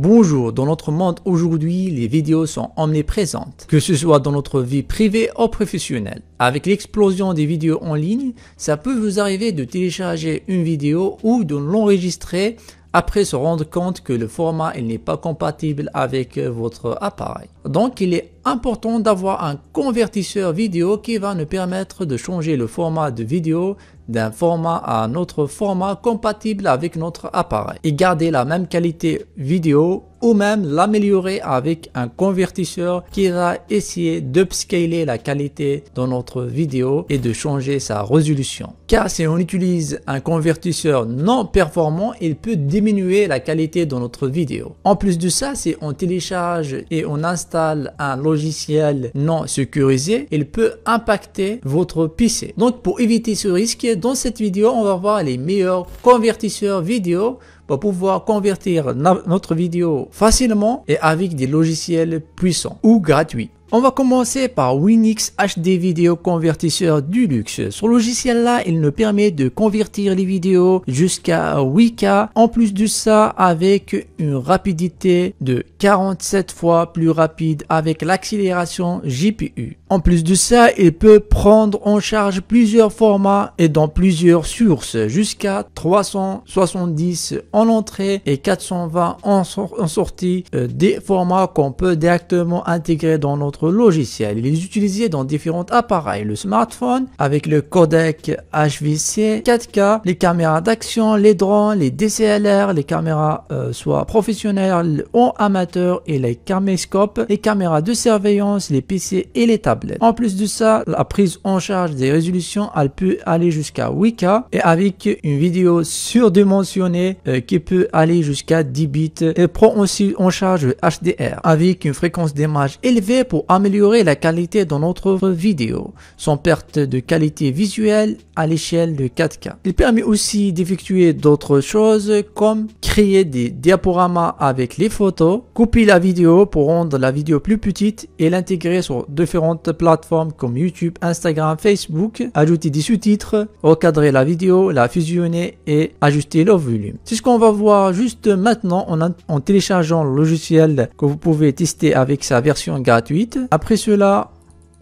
Bonjour, dans notre monde aujourd'hui, les vidéos sont omniprésentes, que ce soit dans notre vie privée ou professionnelle. Avec l'explosion des vidéos en ligne, ça peut vous arriver de télécharger une vidéo ou de l'enregistrer après se rendre compte que le format n'est pas compatible avec euh, votre appareil. Donc il est important d'avoir un convertisseur vidéo qui va nous permettre de changer le format de vidéo d'un format à un autre format compatible avec notre appareil et garder la même qualité vidéo ou même l'améliorer avec un convertisseur qui va essayer d'upscaler la qualité dans notre vidéo et de changer sa résolution. Car si on utilise un convertisseur non performant, il peut diminuer la qualité dans notre vidéo. En plus de ça, si on télécharge et on installe un logiciel non sécurisé, il peut impacter votre PC. Donc pour éviter ce risque, dans cette vidéo, on va voir les meilleurs convertisseurs vidéo pour pouvoir convertir notre vidéo facilement et avec des logiciels puissants ou gratuits. On va commencer par Winix HD Video Convertisseur du luxe. Ce logiciel là, il nous permet de convertir les vidéos jusqu'à 8K. En plus de ça, avec une rapidité de 47 fois plus rapide avec l'accélération GPU. En plus de ça, il peut prendre en charge plusieurs formats et dans plusieurs sources jusqu'à 370 en entrée et 420 en, sortie euh, des formats qu'on peut directement intégrer dans notre logiciels. Il les dans différents appareils, le smartphone avec le codec HVC 4K, les caméras d'action, les drones, les DCLR, les caméras euh, soit professionnelles ou amateurs et les caméscopes, les caméras de surveillance, les PC et les tablettes. En plus de ça, la prise en charge des résolutions, elle peut aller jusqu'à 8K et avec une vidéo surdimensionnée euh, qui peut aller jusqu'à 10 bits et prend aussi en charge le HDR avec une fréquence d'image élevée pour améliorer la qualité de notre vidéo, sans perte de qualité visuelle à l'échelle de 4K. Il permet aussi d'effectuer d'autres choses comme créer des diaporamas avec les photos, couper la vidéo pour rendre la vidéo plus petite et l'intégrer sur différentes plateformes comme YouTube, Instagram, Facebook, ajouter des sous-titres, recadrer la vidéo, la fusionner et ajuster le volume. C'est ce qu'on va voir juste maintenant en, en téléchargeant le logiciel que vous pouvez tester avec sa version gratuite après cela,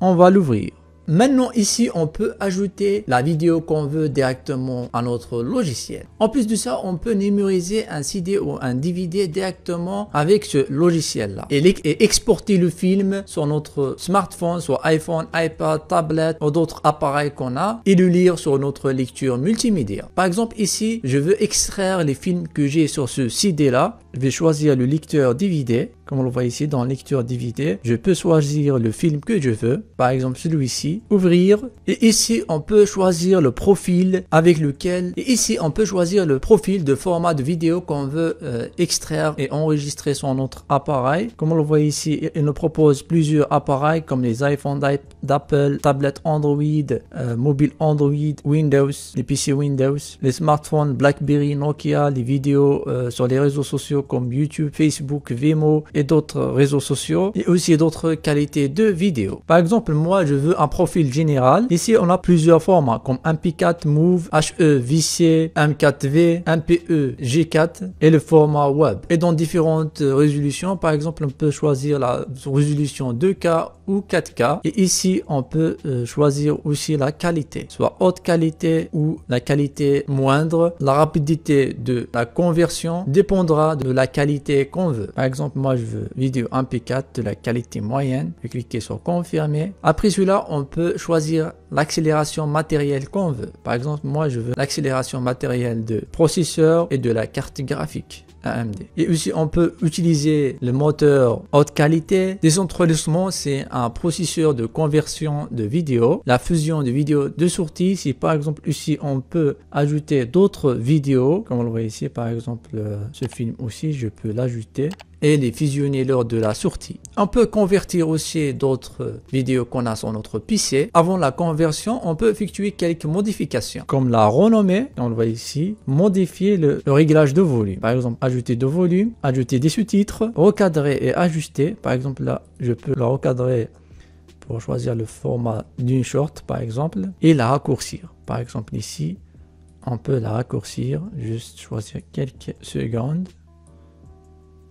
on va l'ouvrir. Maintenant ici, on peut ajouter la vidéo qu'on veut directement à notre logiciel. En plus de ça, on peut numériser un CD ou un DVD directement avec ce logiciel-là et, et, exporter le film sur notre smartphone, sur iPhone, iPad, tablette ou d'autres appareils qu'on a et le lire sur notre lecture multimédia. Par exemple ici, je veux extraire les films que j'ai sur ce CD-là je vais choisir le lecteur DVD, comme on le voit ici dans lecteur DVD. Je peux choisir le film que je veux, par exemple celui-ci, ouvrir. Et ici, on peut choisir le profil avec lequel, et ici, on peut choisir le profil de format de vidéo qu'on veut euh, extraire et enregistrer sur notre appareil. Comme on le voit ici, il nous propose plusieurs appareils comme les iPhones d'Apple, tablettes Android, euh, mobile Android, Windows, les PC Windows, les smartphones BlackBerry, Nokia, les vidéos euh, sur les réseaux sociaux comme YouTube, Facebook, Vimeo et d'autres réseaux sociaux et aussi d'autres qualités de vidéos. Par exemple, moi je veux un profil général. Ici, on a plusieurs formats comme MP4, Move, HE, VC, M4V, MPE, G4 et le format web. Et dans différentes résolutions, par exemple, on peut choisir la résolution 2K ou 4K. Et ici, on peut euh, choisir aussi la qualité, soit haute qualité ou la qualité moindre. La rapidité de la conversion dépendra de la qualité qu'on veut. Par exemple, moi je veux vidéo MP4 de la qualité moyenne. Je vais sur confirmer. Après celui-là, on peut choisir l'accélération matérielle qu'on veut. Par exemple, moi je veux l'accélération matérielle de processeur et de la carte graphique. Et aussi, on peut utiliser le moteur haute qualité. Décentralisement, c'est un processeur de conversion de vidéo. La fusion de vidéos de sortie, si par exemple ici, on peut ajouter d'autres vidéos, comme on le voit ici, par exemple, euh, ce film aussi, je peux l'ajouter et les visionner lors de la sortie. On peut convertir aussi d'autres vidéos qu'on a sur notre PC. Avant la conversion, on peut effectuer quelques modifications, comme la renommée, on le voit ici, modifier le, réglage de volume. Par exemple, ajouter de volume, ajouter des sous-titres, recadrer et ajuster. Par exemple, là, je peux la recadrer pour choisir le format d'une short, par exemple, et la raccourcir. Par exemple, ici, on peut la raccourcir, juste choisir quelques secondes.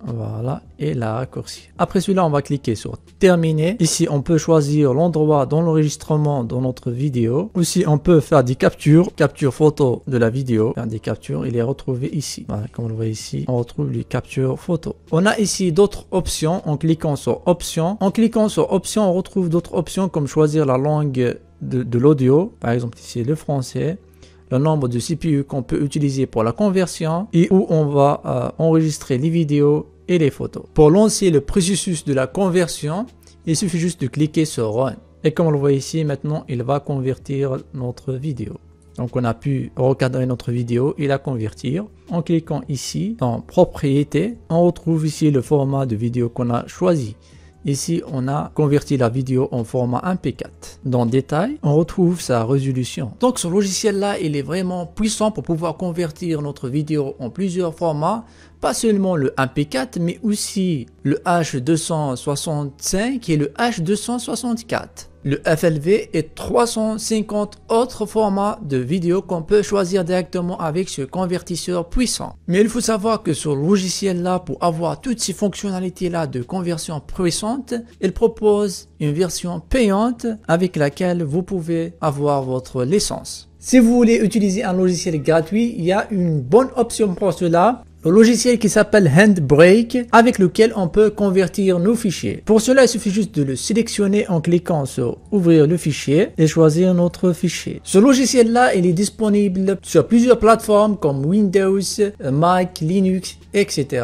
Voilà, et la raccourci. Après celui-là, on va cliquer sur terminer. Ici, on peut choisir l'endroit dans l'enregistrement dans notre vidéo. Aussi, on peut faire des captures, capture photo de la vidéo, faire des captures, il est retrouvé ici. comme on le voit ici, on retrouve les captures photo. On a ici d'autres options en cliquant sur options. En cliquant sur options, on retrouve d'autres options comme choisir la langue de, de l'audio. Par exemple, ici, le français le nombre de CPU qu'on peut utiliser pour la conversion et où on va euh, enregistrer les vidéos et les photos. Pour lancer le processus de la conversion, il suffit juste de cliquer sur Run. Et comme on le voit ici, maintenant, il va convertir notre vidéo. Donc on a pu recadrer notre vidéo et la convertir. En cliquant ici dans Propriétés, on retrouve ici le format de vidéo qu'on a choisi. Ici, on a converti la vidéo en format MP4. Dans détail, on retrouve sa résolution. Donc ce logiciel-là, il est vraiment puissant pour pouvoir convertir notre vidéo en plusieurs formats. Pas seulement le MP4, mais aussi le H265 et le H264. Le FLV et 350 autres formats de vidéos qu'on peut choisir directement avec ce convertisseur puissant. Mais il faut savoir que ce logiciel là, pour avoir toutes ces fonctionnalités là de conversion puissante, il propose une version payante avec laquelle vous pouvez avoir votre licence. Si vous voulez utiliser un logiciel gratuit, il y a une bonne option pour cela le logiciel qui s'appelle Handbrake avec lequel on peut convertir nos fichiers. Pour cela, il suffit juste de le sélectionner en cliquant sur ouvrir le fichier et choisir notre fichier. Ce logiciel là, il est disponible sur plusieurs plateformes comme Windows, Mac, Linux, etc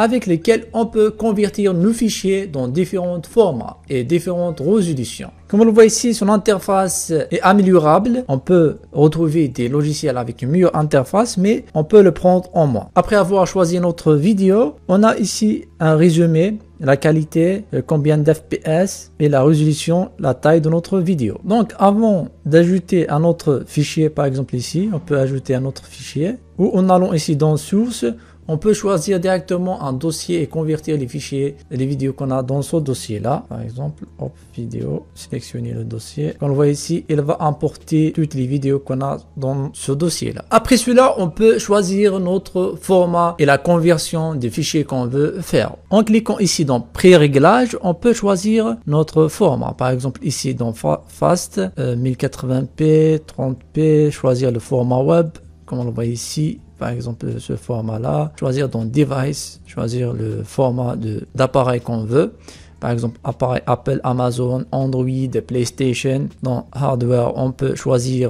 avec lesquels on peut convertir nos fichiers dans différents formats et différentes résolutions. Comme on le voit ici, son interface est améliorable. On peut retrouver des logiciels avec une meilleure interface, mais on peut le prendre en moins. Après avoir choisi notre vidéo, on a ici un résumé la qualité, euh, combien d'FPS et la résolution, la taille de notre vidéo. Donc avant d'ajouter un autre fichier, par exemple ici, on peut ajouter un autre fichier ou en allant ici dans source, on peut choisir directement un dossier et convertir les fichiers, les vidéos qu'on a dans ce dossier-là. Par exemple, hop, vidéo, sélectionner le dossier. Comme on le voit ici, il va importer toutes les vidéos qu'on a dans ce dossier-là. Après cela, on peut choisir notre format et la conversion des fichiers qu'on veut faire. En cliquant ici dans pré-réglage, on peut choisir notre format. Par exemple, ici dans Fast, 1080p, euh, 30p, choisir le format web, comme on le voit ici, par exemple ce format-là, choisir dans device, choisir le format de d'appareil qu'on veut, par exemple appareil Apple, Amazon, Android, PlayStation. Dans hardware, on peut choisir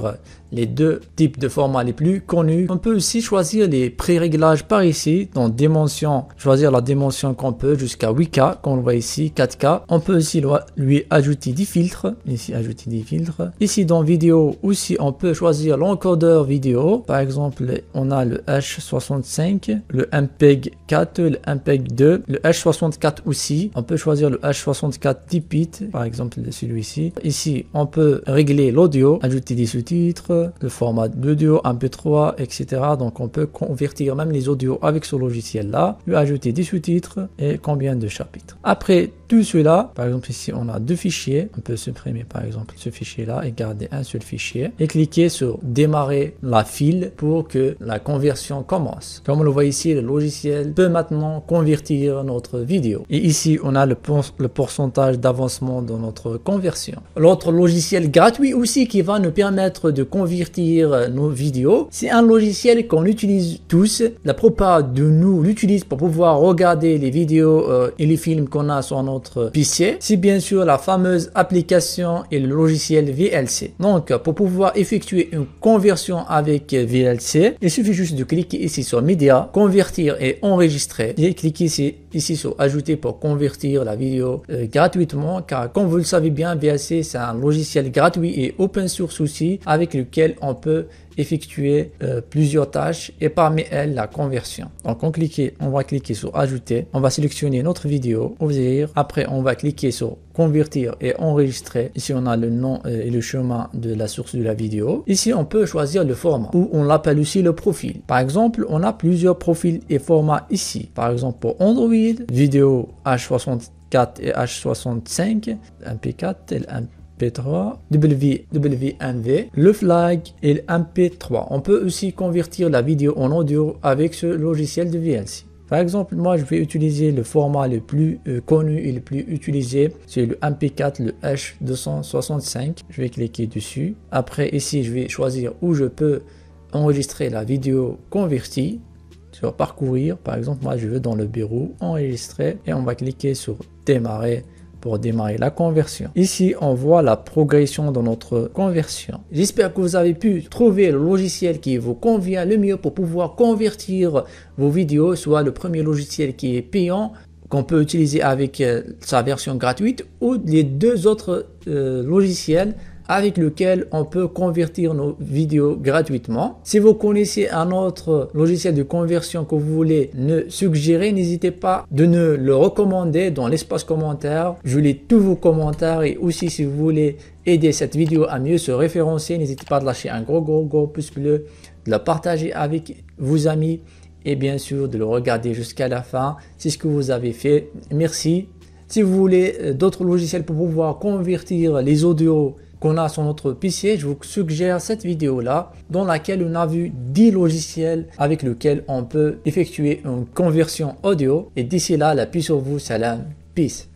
les deux types de formats les plus connus. On peut aussi choisir les pré-réglages par ici, dans dimension, choisir la dimension qu'on peut jusqu'à 8K, qu'on voit ici, 4K. On peut aussi lui ajouter des filtres, ici ajouter des filtres. Ici dans vidéo aussi, on peut choisir l'encodeur vidéo. Par exemple, on a le H65, le MPEG 4, le MPEG 2, le H64 aussi. On peut choisir le H64 10 par exemple celui-ci. Ici, on peut régler l'audio, ajouter des sous-titres, le format d'audio, MP3, etc. Donc on peut convertir même les audios avec ce logiciel-là, lui ajouter des sous-titres et combien de chapitres. Après, tout cela, par exemple ici on a deux fichiers, on peut supprimer par exemple ce fichier-là et garder un seul fichier et cliquer sur démarrer la file pour que la conversion commence. Comme on le voit ici, le logiciel peut maintenant convertir notre vidéo. Et ici on a le, pourcentage d'avancement dans notre conversion. L'autre logiciel gratuit aussi qui va nous permettre de convertir nos vidéos, c'est un logiciel qu'on utilise tous. La plupart de nous l'utilisent pour pouvoir regarder les vidéos euh, et les films qu'on a sur notre PC, c'est bien sûr la fameuse application et le logiciel VLC. Donc, pour pouvoir effectuer une conversion avec VLC, il suffit juste de cliquer ici sur Média, convertir et enregistrer. Et cliquer ici, ici sur Ajouter pour convertir la vidéo euh, gratuitement, car comme vous le savez bien, VLC, c'est un logiciel gratuit et open source aussi avec lequel on peut effectuer euh, plusieurs tâches et parmi elles la conversion. Donc on, clique, on va cliquer sur ajouter, on va sélectionner notre vidéo, dire après on va cliquer sur convertir et enregistrer. Ici, on a le nom euh, et le chemin de la source de la vidéo. Ici, on peut choisir le format ou on l'appelle aussi le profil. Par exemple, on a plusieurs profils et formats ici. Par exemple, pour Android, vidéo H64 et H65, MP4 et MP4. MP3, W, le flag et le MP3. On peut aussi convertir la vidéo en audio avec ce logiciel de VLC. Par exemple, moi je vais utiliser le format le plus euh, connu et le plus utilisé, c'est le MP4, le H265. Je vais cliquer dessus. Après ici, je vais choisir où je peux enregistrer la vidéo convertie sur parcourir. Par exemple, moi je veux dans le bureau enregistrer et on va cliquer sur démarrer pour démarrer la conversion. Ici, on voit la progression dans notre conversion. J'espère que vous avez pu trouver le logiciel qui vous convient le mieux pour pouvoir convertir vos vidéos, soit le premier logiciel qui est payant, qu'on peut utiliser avec euh, sa version gratuite, ou les deux autres euh, logiciels avec lequel on peut convertir nos vidéos gratuitement. Si vous connaissez un autre logiciel de conversion que vous voulez nous suggérer, n'hésitez pas de nous le recommander dans l'espace commentaire. Je lis tous vos commentaires et aussi si vous voulez aider cette vidéo à mieux se référencer, n'hésitez pas de lâcher un gros gros gros pouce bleu, de la partager avec vos amis et bien sûr de le regarder jusqu'à la fin. C'est ce que vous avez fait. Merci si vous voulez euh, d'autres logiciels pour pouvoir convertir les audios qu'on a sur notre PC, je vous suggère cette vidéo là dans laquelle on a vu 10 logiciels avec lesquels on peut effectuer une conversion audio. Et d'ici là, la puce sur vous, salam, peace.